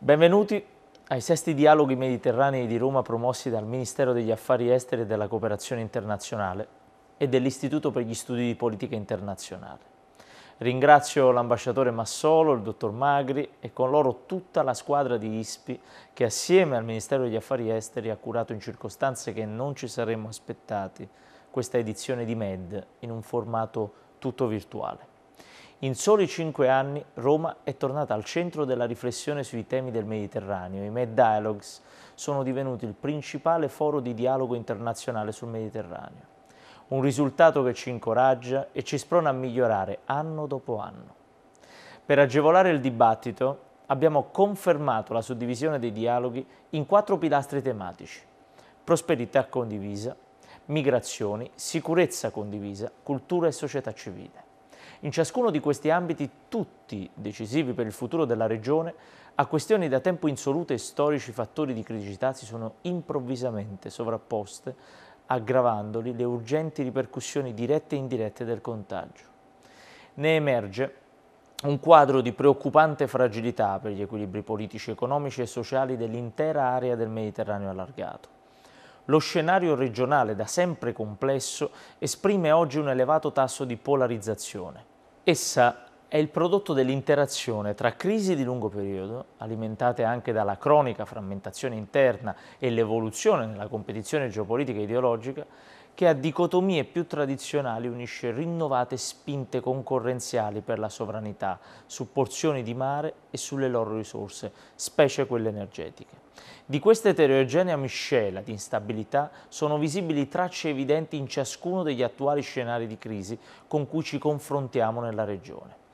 Benvenuti ai sesti dialoghi mediterranei di Roma promossi dal Ministero degli Affari Esteri e della Cooperazione Internazionale e dell'Istituto per gli Studi di Politica Internazionale. Ringrazio l'ambasciatore Massolo, il dottor Magri e con loro tutta la squadra di ISPI che assieme al Ministero degli Affari Esteri ha curato in circostanze che non ci saremmo aspettati questa edizione di MED in un formato tutto virtuale. In soli cinque anni Roma è tornata al centro della riflessione sui temi del Mediterraneo. I Med Dialogues sono divenuti il principale foro di dialogo internazionale sul Mediterraneo. Un risultato che ci incoraggia e ci sprona a migliorare anno dopo anno. Per agevolare il dibattito abbiamo confermato la suddivisione dei dialoghi in quattro pilastri tematici. Prosperità condivisa, migrazioni, sicurezza condivisa, cultura e società civile. In ciascuno di questi ambiti, tutti decisivi per il futuro della Regione, a questioni da tempo insolute e storici fattori di criticità si sono improvvisamente sovrapposte, aggravandoli le urgenti ripercussioni dirette e indirette del contagio. Ne emerge un quadro di preoccupante fragilità per gli equilibri politici, economici e sociali dell'intera area del Mediterraneo allargato lo scenario regionale da sempre complesso esprime oggi un elevato tasso di polarizzazione. Essa è il prodotto dell'interazione tra crisi di lungo periodo, alimentate anche dalla cronica frammentazione interna e l'evoluzione nella competizione geopolitica e ideologica, che a dicotomie più tradizionali unisce rinnovate spinte concorrenziali per la sovranità su porzioni di mare e sulle loro risorse, specie quelle energetiche. Di questa eterogenea miscela di instabilità sono visibili tracce evidenti in ciascuno degli attuali scenari di crisi con cui ci confrontiamo nella regione.